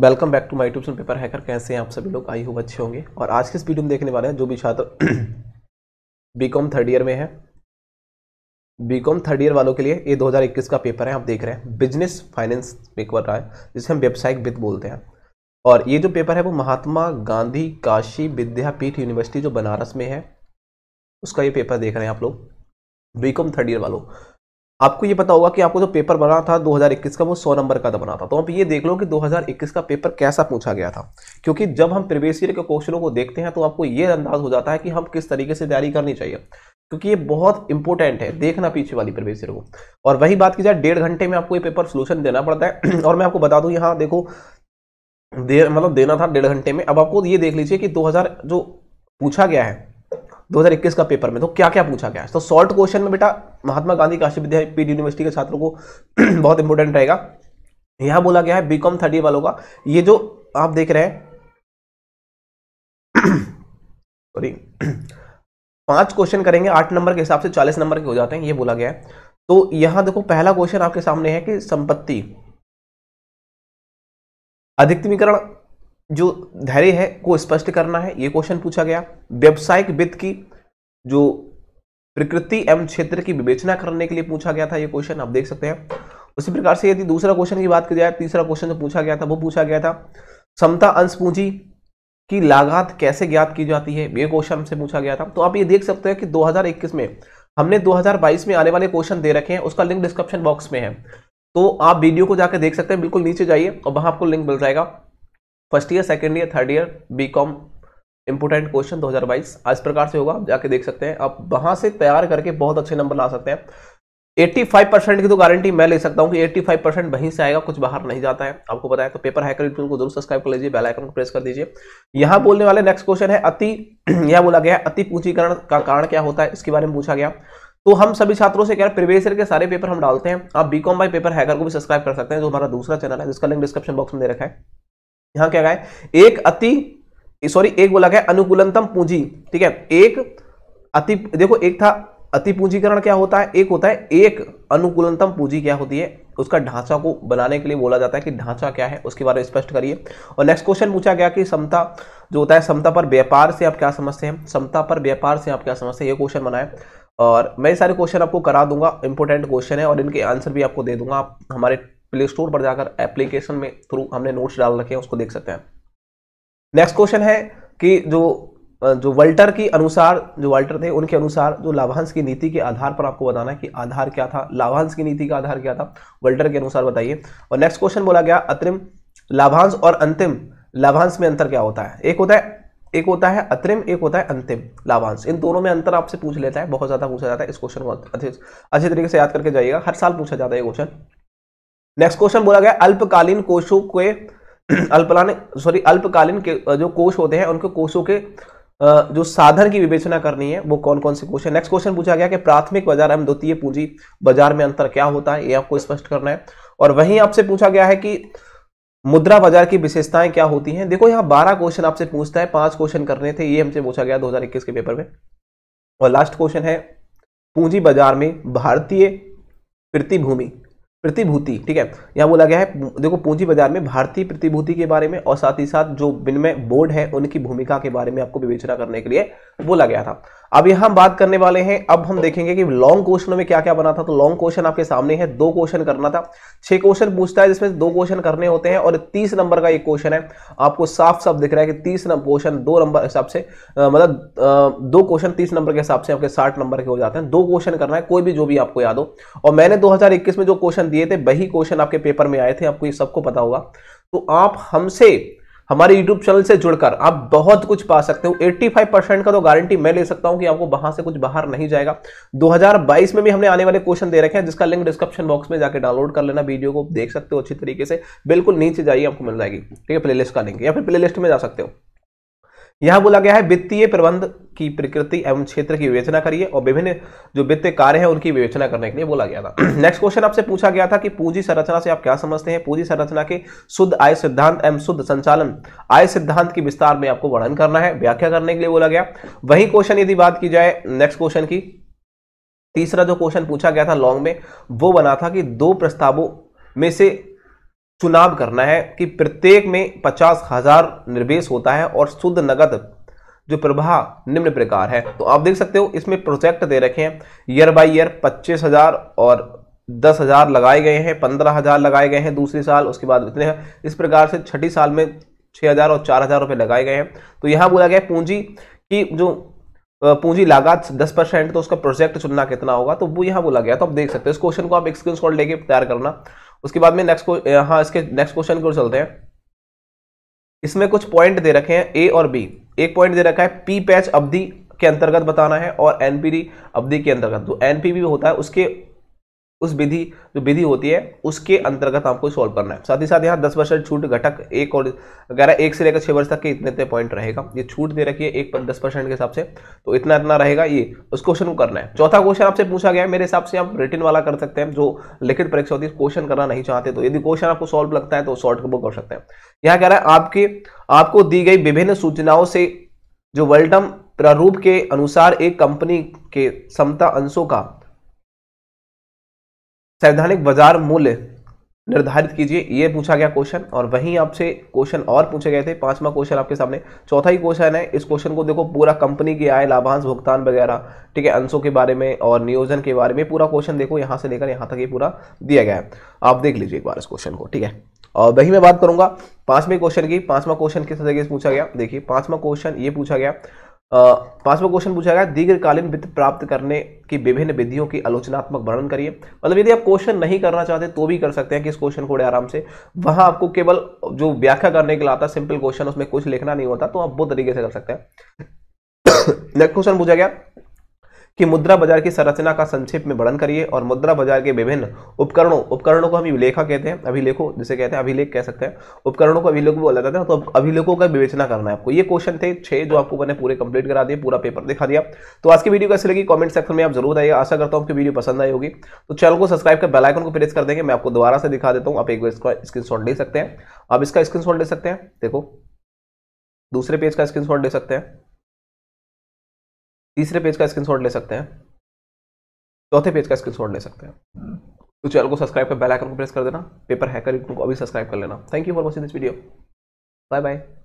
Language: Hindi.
welcome back to my YouTube paper hacker कैसे हैं आप सभी लोग आई हो अच्छे होंगे और आज के इस वीडियो में देखने वाले हैं जो भी छात्र बीकॉम थर्ड ईयर में है बीकॉम थर्ड ईयर वालों के लिए ये 2021 का पेपर है आप देख रहे हैं बिजनेस फाइनेंस पेपर रहा है जिसे हम व्यावसायिक वित्त बोलते हैं और ये जो पेपर है वो महात्मा गांधी काशी विद्यापीठ यूनिवर्सिटी जो बनारस में है उसका ये पेपर देख रहे हैं आप लोग बी थर्ड ईयर वालों आपको ये पता होगा कि आपको जो तो पेपर बना था 2021 का वो 100 नंबर का तो बना था तो आप ये देख लो कि 2021 का पेपर कैसा पूछा गया था क्योंकि जब हम प्रीवियस ईयर के क्वेश्चनों को देखते हैं तो आपको ये अंदाज हो जाता है कि हम किस तरीके से तैयारी करनी चाहिए क्योंकि ये बहुत इंपॉर्टेंट है देखना पीछे वाली प्रवेश को और वही बात की जाए डेढ़ घंटे में आपको ये पेपर सोल्यूशन देना पड़ता है और मैं आपको बता दूँ यहाँ देखो दे मतलब देना था डेढ़ घंटे में अब आपको ये देख लीजिए कि दो जो पूछा गया है 2021 का पेपर में तो क्या क्या पूछा गया है तो सॉल्ट क्वेश्चन में बेटा महात्मा गांधी काशी विद्यापीठ यूनिवर्सिटी के छात्रों को बहुत इंपॉर्टेंट रहेगा यहां बोला गया है बीकॉम थर्ड ईयर वालों का ये जो आप देख रहे हैं सॉरी पांच क्वेश्चन करेंगे आठ नंबर के हिसाब से चालीस नंबर के हो जाते हैं ये बोला गया है तो यहां देखो पहला क्वेश्चन आपके सामने है कि संपत्ति अधिकतमीकरण जो धैर्य है को स्पष्ट करना है ये क्वेश्चन पूछा गया व्यवसायिक वित्त की जो प्रकृति एवं क्षेत्र की विवेचना करने के लिए पूछा गया था ये क्वेश्चन आप देख सकते हैं उसी प्रकार से यदि दूसरा क्वेश्चन की बात की जाए तीसरा क्वेश्चन जो पूछा गया था वो पूछा गया था समता अंश पूंजी की लागत कैसे ज्ञात की जाती है ये क्वेश्चन हमसे पूछा गया था तो आप ये देख सकते हैं कि 2021 में हमने 2022 में आने वाले क्वेश्चन दे रखे हैं उसका लिंक डिस्क्रिप्शन बॉक्स में है तो आप वीडियो को जाकर देख सकते हैं बिल्कुल नीचे जाइए और वहां आपको लिंक मिल जाएगा first year second year third year B com important question 2022 आज प्रकार से होगा जाके देख सकते हैं आप वहां से तैयार करके बहुत अच्छे नंबर ला सकते हैं 85 परसेंट की तो गारंटी मैं ले सकता हूं कि 85 परसेंट वहीं से आएगा कुछ बाहर नहीं जाता है आपको पता है तो पेपर हैकर यूट्यूब को जरूर सब्सक्राइब कर लीजिए बेल आइकन को प्रेस कर दीजिए यहाँ बोलने वाले नेक्स्ट क्वेश्चन है अति यह बोला गया अति पूंजीकरण का कारण क्या होता है इसके बारे में पूछा गया तो हम सभी छात्रों से कह रहे प्रीवियस ईयर के सारे पेपर हम डालते हैं आप B com by paper hacker को भी सब्सक्राइब कर सकते हैं जो हमारा दूसरा चैनल है जिसका लिंक डिस्क्रिप्शन बॉक्स में दे रखा है यहां क्या है एक अति सॉरी एक बोला गया अनुकूलतम पूंजी ठीक है एक अति देखो एक था अति पूंजीकरण क्या होता है एक होता है एक अनुकूलतम पूंजी क्या होती है उसका ढांचा को बनाने के लिए बोला जाता है कि ढांचा क्या है उसके बारे में स्पष्ट करिए और नेक्स्ट क्वेश्चन पूछा गया कि समता जो होता है समता पर व्यापार से आप क्या समझते हैं समता पर व्यापार से आप क्या समझते हैं ये क्वेश्चन बनाए और मैं सारे क्वेश्चन आपको करा दूंगा इंपॉर्टेंट क्वेश्चन है और इनके आंसर भी आपको दे दूंगा आप हमारे प्ले स्टोर पर जाकर एप्लीकेशन में थ्रू हमने नोट्स डाल रखे हैं उसको देख सकते हैं नेक्स्ट क्वेश्चन है कि जो जो वल्टर के अनुसार जो वल्टर थे उनके अनुसार जो लाभांश की नीति के आधार पर आपको बताना है कि आधार क्या था लाभांश की नीति का आधार क्या था वल्टर के अनुसार बताइए और नेक्स्ट क्वेश्चन बोला गया अत्रिम लाभांश और अंतिम लाभांश में अंतर क्या होता है एक होता है एक होता है अत्रिम एक होता है अंतिम लाभांश इन दोनों में अंतर आपसे पूछ लेता है बहुत ज़्यादा पूछा जाता है इस क्वेश्चन को अच्छे तरीके से याद करके जाइएगा हर साल पूछा जाता है ये क्वेश्चन नेक्स्ट क्वेश्चन बोला गया अल्पकालीन कोषों के अल्पलान सॉरी अल्पकालीन के जो कोश होते हैं उनके कोषों के जो साधन की विवेचना करनी है वो कौन कौन से क्वेश्चन नेक्स्ट क्वेश्चन पूछा गया कि प्राथमिक बाजार एवं द्वितीय पूंजी बाजार में अंतर क्या होता है ये आपको स्पष्ट करना है और वहीं आपसे पूछा गया है कि मुद्रा बाजार की विशेषताएं क्या होती हैं देखो यहाँ बारह क्वेश्चन आपसे पूछता है पांच क्वेश्चन करने थे ये हमसे पूछा गया दो के पेपर में और लास्ट क्वेश्चन है पूंजी बाजार में भारतीय प्रतिभूमि प्रतिभूति ठीक है यहाँ बोला गया है देखो पूंजी बाजार में भारतीय प्रतिभूति के बारे में और साथ ही साथ जो विनिमय बोर्ड है उनकी भूमिका के बारे में आपको विवेचना करने के लिए बोला गया था अब यहां हम बात करने वाले हैं अब हम देखेंगे कि लॉन्ग क्वेश्चन में क्या क्या बना था तो लॉन्ग क्वेश्चन आपके सामने है दो क्वेश्चन करना था छह क्वेश्चन पूछता है जिसमें दो क्वेश्चन करने होते हैं और तीस नंबर का एक क्वेश्चन है आपको साफ साफ दिख रहा है कि तीस क्वेश्चन दो नंबर हिसाब से मतलब दो क्वेश्चन तीस नंबर के हिसाब से आपके साठ नंबर के हो जाते हैं दो क्वेश्चन करना है कोई भी जो भी आपको याद हो और मैंने दो में जो क्वेश्चन दिए थे वही क्वेश्चन आपके पेपर में आए थे आपको ये सबको पता होगा तो आप हमसे हमारे यूट्यूब चैनल से जुड़कर आप बहुत कुछ पा सकते हो 85 परसेंट का तो गारंटी मैं ले सकता हूं कि आपको वहां से कुछ बाहर नहीं जाएगा 2022 में भी हमने आने वाले क्वेश्चन दे रखे हैं जिसका लिंक डिस्क्रिप्शन बॉक्स में जाकर डाउनलोड कर लेना वीडियो को देख सकते हो अच्छी तरीके से बिल्कुल नीचे जाइए आपको मिल जाएगी ठीक है लिस्ट का लिंक या फिर लिस्ट में जा सकते हो यहां बोला गया है वित्तीय प्रबंध की प्रकृति एवं क्षेत्र की विवेचना करिए और विभिन्न जो वित्तीय कार्य है उनकी विवेचना करने के लिए बोला गया था नेक्स्ट क्वेश्चन आपसे पूछा गया था कि पूंजी संरचना से आप क्या समझते हैं पूंजी संरचना के शुद्ध आय सिद्धांत एवं शुद्ध संचालन आय सिद्धांत की विस्तार में आपको वर्णन करना है व्याख्या करने के लिए बोला गया वही क्वेश्चन यदि बात की जाए नेक्स्ट क्वेश्चन की तीसरा जो क्वेश्चन पूछा गया था लॉन्ग में वो बना था कि दो प्रस्तावों में से चुनाव करना है कि प्रत्येक में पचास हजार निर्वेश होता है और शुद्ध नगद जो प्रभाव निम्न प्रकार है तो आप देख सकते हो इसमें प्रोजेक्ट दे रखे हैं ईयर बाई ईयर पच्चीस हजार और दस हजार लगाए गए हैं पंद्रह हजार लगाए गए हैं दूसरे साल उसके बाद इतने हैं इस प्रकार से छठी साल में छः हजार और चार हजार रुपये लगाए गए हैं तो यहाँ बोला गया पूंजी की जो पूंजी लागत दस परसेंट तो उसका प्रोजेक्ट चुनना कितना होगा तो वो यहाँ बोला गया तो आप देख सकते हो इस क्वेश्चन को आप एक्सक्रीन शॉट लेके तैयार करना उसके बाद में नेक्स्ट हाँ इसके नेक्स्ट क्वेश्चन को चलते हैं इसमें कुछ पॉइंट दे रखे हैं ए और बी एक पॉइंट दे रखा है पी पैच अवधि के अंतर्गत बताना है और एनपीडी अवधि के अंतर्गत तो एनपीवी होता है उसके उस विधि जो विधि होती है उसके अंतर्गत आपको सॉल्व करना है साथ ही साथ यहाँ दस परसेंट छूट घटक एक और ग्यारह एक से लेकर छः वर्ष तक के इतने इतने पॉइंट रहेगा ये छूट दे रखी है एक पर दस परसेंट के हिसाब से तो इतना इतना रहेगा ये उस क्वेश्चन को करना है चौथा क्वेश्चन आपसे पूछा गया है मेरे हिसाब से आप रिटर्न वाला कर सकते हैं जो लिखित परीक्षा होती है क्वेश्चन करना नहीं चाहते तो यदि क्वेश्चन आपको सॉल्व लगता है तो शॉर्ट बुक कर सकते हैं यहाँ कह रहा है आपके आपको दी गई विभिन्न सूचनाओं से जो वर्ल्डम प्रारूप के अनुसार एक कंपनी के समता अंशों का सैद्धांतिक बाजार मूल्य निर्धारित कीजिए यह पूछा गया क्वेश्चन और वहीं आपसे क्वेश्चन और पूछे गए थे पांचवा क्वेश्चन आपके सामने चौथा ही क्वेश्चन है इस क्वेश्चन को देखो पूरा कंपनी की आय लाभांश भुगतान वगैरह ठीक है अंशों के बारे में और नियोजन के बारे में पूरा क्वेश्चन देखो यहां से लेकर यहां तक ये पूरा दिया गया है आप देख लीजिए एक बार इस क्वेश्चन को ठीक है और वही मैं बात करूंगा पांचवें क्वेश्चन की पांचवा क्वेश्चन किस तरीके से पूछा गया देखिए पांचवा क्वेश्चन ये पूछा गया पांचवा क्वेश्चन पूछा गया दीर्घकालीन वित्त प्राप्त करने की विभिन्न विधियों की आलोचनात्मक वर्णन करिए मतलब यदि आप क्वेश्चन नहीं करना चाहते तो भी कर सकते हैं कि इस क्वेश्चन को आराम से वहां आपको केवल जो व्याख्या करने के लिए आता सिंपल क्वेश्चन उसमें कुछ लिखना नहीं होता तो आप बहुत तरीके से कर सकते हैं नेक्स्ट क्वेश्चन पूछा गया कि मुद्रा बाजार की संरचना का संक्षेप में वर्णन करिए और मुद्रा बाजार के विभिन्न उपकरणों उपकरणों को हम अभिलेखा कहते हैं अभिलेखों जिसे कहते हैं अभिलेख कह सकते हैं उपकरणों को अभिलेख बोला जाता है तो अभिलेखों का विवेचना करना है आपको ये क्वेश्चन थे छह जो आपको मैंने पूरे कंप्लीट करा दिए पूरा पेपर दिखा दिया तो आज की वीडियो कैसे लगी कॉमेंट सेक्शन में आप जरूर आइए आशा करता हूँ कि वीडियो पसंद आई होगी तो चैनल को सब्सक्राइब कर बेलाइकन को प्रेस कर देंगे मैं आपको दोबारा से दिखा देता हूँ आप एक बार स्क्रीन ले सकते हैं आप इसका स्क्रीन ले सकते हैं देखो दूसरे पेज का स्क्रीन ले सकते हैं तीसरे पेज का स्क्रीन ले सकते हैं चौथे पेज का स्क्रीन ले सकते हैं तो चैनल को सब्सक्राइब कर बेल आइकन को प्रेस कर देना पेपर हैकर को अभी सब्सक्राइब कर लेना thank you for watching this video bye bye